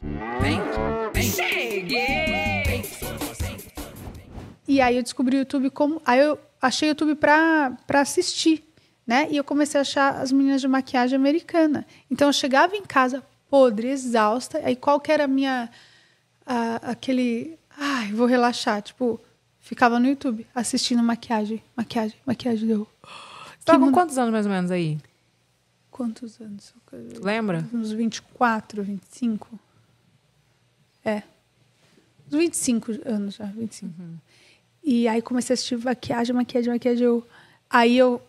Vem, vem. Cheguei! e aí eu descobri o YouTube como. Aí eu achei o YouTube pra, pra assistir, né? E eu comecei a achar as meninas de maquiagem americana. Então eu chegava em casa podre, exausta. Aí qual que era a minha. A, aquele. Ai, vou relaxar. Tipo, ficava no YouTube assistindo maquiagem, maquiagem, maquiagem. Deu. tá com mundo... quantos anos mais ou menos aí? Quantos anos? Lembra? Uns 24, 25. É. 25 anos já, 25. Uhum. E aí comecei a assistir maquiagem, maquiagem, maquiagem. Eu... Aí eu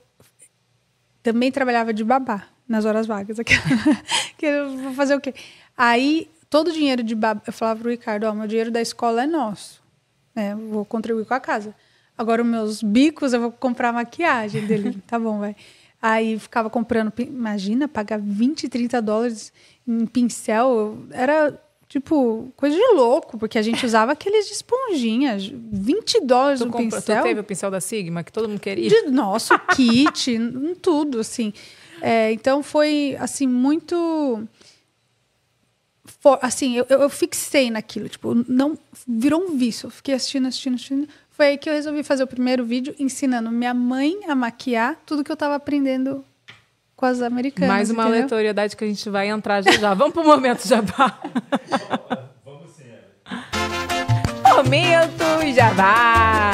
também trabalhava de babá nas horas vagas. que eu vou fazer o quê? Aí todo o dinheiro de babá. Eu falava pro Ricardo: Ó, oh, meu dinheiro da escola é nosso. Né? Vou contribuir com a casa. Agora, os meus bicos eu vou comprar maquiagem dele. tá bom, vai. Aí ficava comprando, imagina, pagar 20, 30 dólares em pincel. Era Tipo, coisa de louco, porque a gente usava aqueles de esponjinha, 20 dólares tu um compra, pincel. Tu teve o pincel da Sigma, que todo mundo queria? De nosso kit, tudo, assim. É, então, foi, assim, muito... For, assim, eu, eu fixei naquilo, tipo, não virou um vício. Eu fiquei assistindo, assistindo, assistindo. Foi aí que eu resolvi fazer o primeiro vídeo ensinando minha mãe a maquiar tudo que eu estava aprendendo com as americanas. Mais uma entendeu? aleatoriedade que a gente vai entrar já já. Vamos pro momento jabá. Vamos sim. Momento jabá.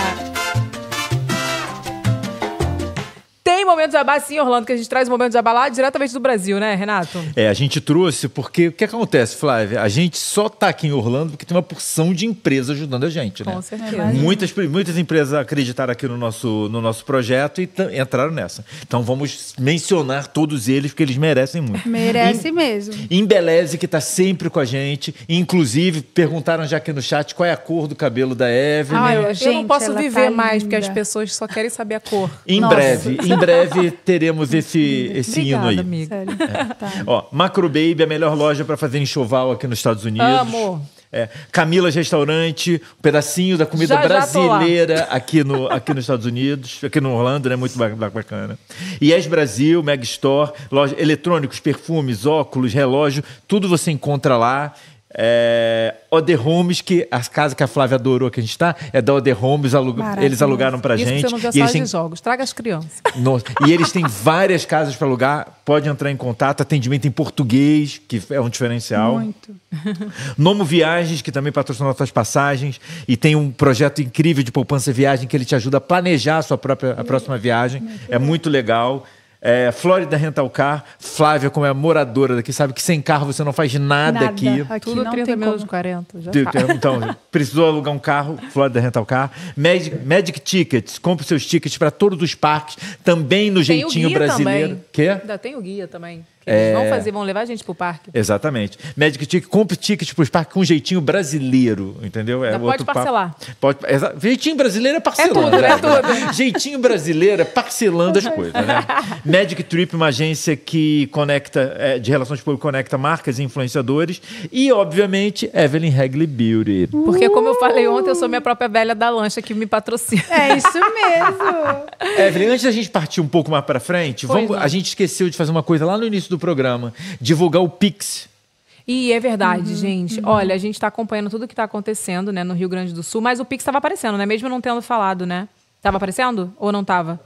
tem momentos jabá sim, Orlando, que a gente traz momentos jabá lá diretamente do Brasil, né, Renato? É, a gente trouxe porque o que acontece, Flávia? A gente só tá aqui em Orlando porque tem uma porção de empresas ajudando a gente, né? Com certeza. É, muitas, muitas empresas acreditaram aqui no nosso, no nosso projeto e entraram nessa. Então vamos mencionar todos eles porque eles merecem muito. Merece em, mesmo. Embeleze, que tá sempre com a gente. Inclusive, perguntaram já aqui no chat qual é a cor do cabelo da Evelyn. Ah, eu, gente, eu não posso viver tá mais, porque as pessoas só querem saber a cor. Em Nossa. breve, em breve breve teremos esse, esse Obrigada, hino aí. Amigo. É. Tá. Ó, Macro Baby, a melhor loja para fazer enxoval aqui nos Estados Unidos. Amo. É, Camila's Restaurante, um pedacinho da comida já, brasileira já aqui, no, aqui nos Estados Unidos, aqui no Orlando, né? Muito bacana. Yes Brasil, Store, loja, eletrônicos, perfumes, óculos, relógio, tudo você encontra lá. É, Oder Homes, que as casas que a Flávia adorou que a gente está, é da Oder Homes, eles alugaram pra Isso gente. Que você não viu e eles têm... jogos, traga as crianças. Nossa, e eles têm várias casas para alugar, pode entrar em contato, atendimento em português, que é um diferencial. Muito. Nomo Viagens, que também patrocina suas passagens, e tem um projeto incrível de poupança e viagem que ele te ajuda a planejar a sua própria a próxima viagem. Muito é muito legal. legal. É, Flórida Rental Car, Flávia, como é moradora daqui, sabe que sem carro você não faz nada, nada. aqui. aqui. Tudo não 30 menos como. 40. Já tá. é, então, precisou alugar um carro, Flórida Rental Car. Magic, Magic Tickets, compre seus tickets para todos os parques, também no tem jeitinho brasileiro. Também. Quê? Ainda tem o guia também. Eles é... vão fazer, vão levar a gente pro parque. Exatamente. Magic Ticket, compre ticket pros parques com um jeitinho brasileiro, entendeu? É pode parcelar. Papo. Pode, exa... Jeitinho brasileiro é parcelando. É tudo, né? é tudo. jeitinho brasileiro é parcelando as coisas, né? Magic Trip, uma agência que conecta, é, de relações públicas, conecta marcas e influenciadores. E, obviamente, Evelyn Hagley Beauty. Porque, como eu falei ontem, eu sou minha própria velha da lancha que me patrocina. É isso mesmo. Evelyn, antes da gente partir um pouco mais pra frente, vamos, é. a gente esqueceu de fazer uma coisa lá no início do programa, divulgar o Pix. E é verdade, uhum, gente. Uhum. Olha, a gente está acompanhando tudo o que está acontecendo né, no Rio Grande do Sul, mas o Pix estava aparecendo, né? Mesmo não tendo falado, né? estava aparecendo ou não tava?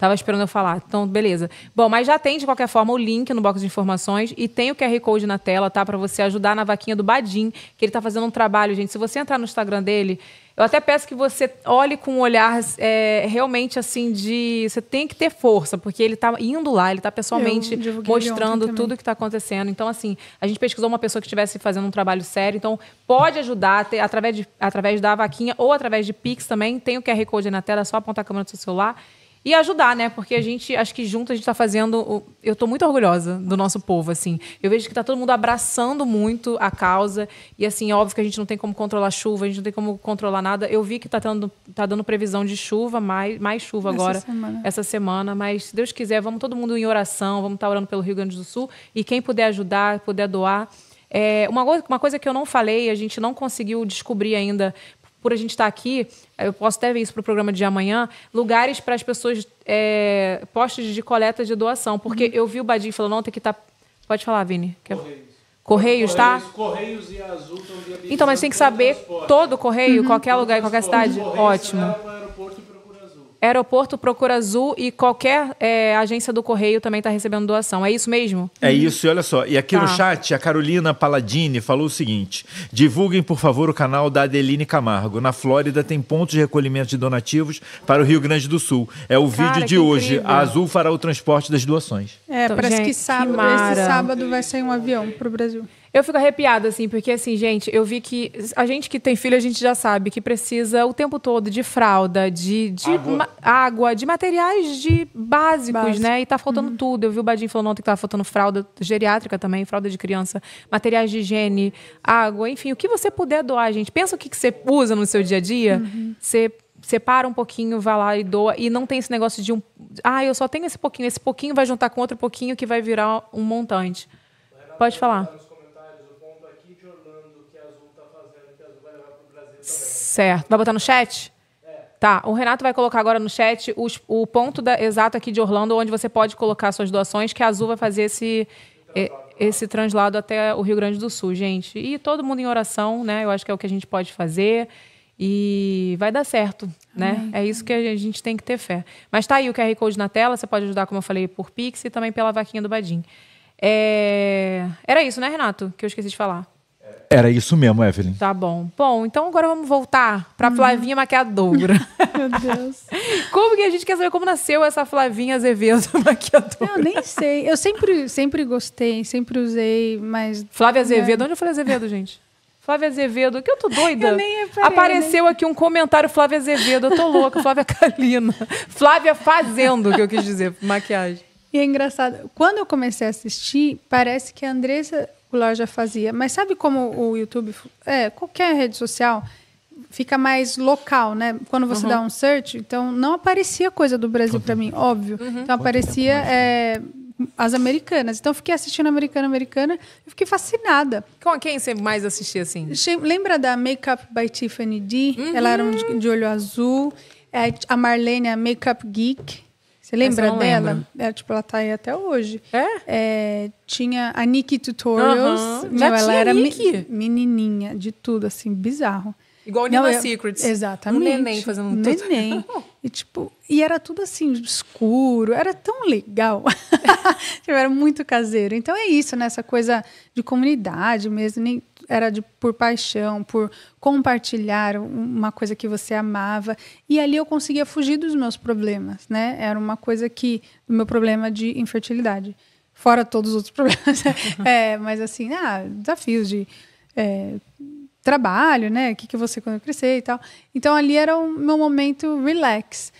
Tava esperando eu falar. Então, beleza. Bom, mas já tem, de qualquer forma, o link no box de informações e tem o QR Code na tela, tá? Para você ajudar na vaquinha do Badim, que ele tá fazendo um trabalho, gente. Se você entrar no Instagram dele, eu até peço que você olhe com um olhar é, realmente assim de. Você tem que ter força, porque ele está indo lá, ele está pessoalmente mostrando tudo o que está acontecendo. Então, assim, a gente pesquisou uma pessoa que estivesse fazendo um trabalho sério, então pode ajudar ter, através, de, através da vaquinha ou através de Pix também. Tem o QR Code na tela, é só apontar a câmera do seu celular e ajudar, né? Porque a gente, acho que junto a gente está fazendo. O... Eu estou muito orgulhosa do nosso povo, assim. Eu vejo que está todo mundo abraçando muito a causa. E, assim, é óbvio que a gente não tem como controlar a chuva, a gente não tem como controlar nada. Eu vi que está dando, tá dando previsão de chuva, mais, mais chuva essa agora, semana. essa semana. Mas, se Deus quiser, vamos todo mundo em oração, vamos estar tá orando pelo Rio Grande do Sul. E quem puder ajudar, puder doar. É, uma, uma coisa que eu não falei, a gente não conseguiu descobrir ainda, por a gente estar tá aqui, eu posso até ver isso para o programa de amanhã, lugares para as pessoas, é, postos de coleta de doação. Porque uhum. eu vi o Badinho falando ontem que tá. Pode falar, Vini. Correios. Correios, tá? Correios e Azul estão Então, mas tem que saber todo o correio, uhum. qualquer lugar, qualquer cidade. Correios Ótimo. Aeroporto Procura Azul e qualquer é, agência do Correio também está recebendo doação. É isso mesmo? É isso, e olha só. E aqui tá. no chat, a Carolina Paladini falou o seguinte: divulguem, por favor, o canal da Adeline Camargo. Na Flórida tem pontos de recolhimento de donativos para o Rio Grande do Sul. É o Cara, vídeo de hoje. Incrível. A Azul fará o transporte das doações. É, então, parece gente, que sábado, que esse sábado vai sair um avião para o Brasil. Eu fico arrepiada, assim, porque, assim, gente, eu vi que. A gente que tem filho, a gente já sabe que precisa o tempo todo de fralda, de, de água. Ma- água de materiais de básicos, Básico. né? E tá faltando uhum. tudo. Eu vi o Badinho falando ontem que tava faltando fralda geriátrica também, fralda de criança, materiais de higiene, água, enfim, o que você puder doar, gente. Pensa o que, que você usa no seu dia a dia. Uhum. Você separa um pouquinho, vai lá e doa. E não tem esse negócio de um. Ah, eu só tenho esse pouquinho. Esse pouquinho vai juntar com outro pouquinho que vai virar um montante. Pode falar. Certo. Vai botar no chat? É. Tá, o Renato vai colocar agora no chat os, o ponto da, exato aqui de Orlando, onde você pode colocar suas doações, que a Azul vai fazer esse, esse translado até o Rio Grande do Sul, gente. E todo mundo em oração, né? Eu acho que é o que a gente pode fazer. E vai dar certo, né? Amém. É isso que a gente tem que ter fé. Mas tá aí o QR Code na tela, você pode ajudar, como eu falei, por Pix e também pela vaquinha do Badim. É... Era isso, né, Renato? Que eu esqueci de falar. Era isso mesmo, Evelyn. Tá bom. Bom, então agora vamos voltar para hum. Flavinha Maquiadora. Meu Deus. Como que a gente quer saber como nasceu essa Flavinha Azevedo maquiadora? Eu nem sei. Eu sempre, sempre gostei, sempre usei, mas. Flávia né? Azevedo, é. onde eu falei Azevedo, gente? Flávia Azevedo, que eu tô doida. Eu nem reparei, Apareceu nem... Né? aqui um comentário, Flávia Azevedo, eu tô louca, Flávia Kalina. Flávia fazendo, que eu quis dizer, maquiagem. E é engraçado, quando eu comecei a assistir, parece que a Andressa o Lore já fazia. Mas sabe como o YouTube, é, qualquer rede social, fica mais local, né? Quando você uhum. dá um search, então não aparecia coisa do Brasil para mim, óbvio. Uhum. Então aparecia é, as americanas. Então fiquei assistindo americana, americana, e fiquei fascinada. Com quem você mais assistia assim? Lembra da Makeup by Tiffany D? Uhum. Ela era de, uhum. de olho azul. É, a Marlene, a Makeup Geek. Você lembra dela? É, tipo, ela tá aí até hoje. É? é tinha a Nikki Tutorials. Uhum. Meu, ela era Nikki. menininha de tudo, assim, bizarro. Igual Nina Não, eu, Secrets. Exatamente. Um neném fazendo um tudo. neném. e, tipo, e era tudo assim, escuro. Era tão legal. Tipo, era muito caseiro. Então é isso, né? Essa coisa de comunidade mesmo. Nem, era de, por paixão, por compartilhar uma coisa que você amava. E ali eu conseguia fugir dos meus problemas, né? Era uma coisa que. O meu problema de infertilidade. Fora todos os outros problemas. é, mas assim, ah, desafios de. É, trabalho, né? O que, que você quando eu crescer e tal. Então ali era o meu momento relax.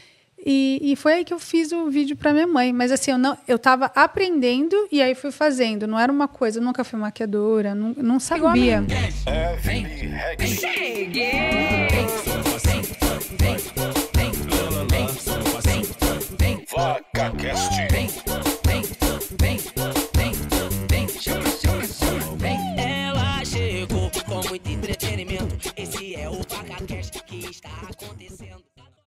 E, e, foi aí que eu fiz o vídeo para minha mãe. Mas assim, eu não, eu tava aprendendo e aí fui fazendo. Não era uma coisa, eu nunca fui maquiadora, não, não sabia. Cheguei!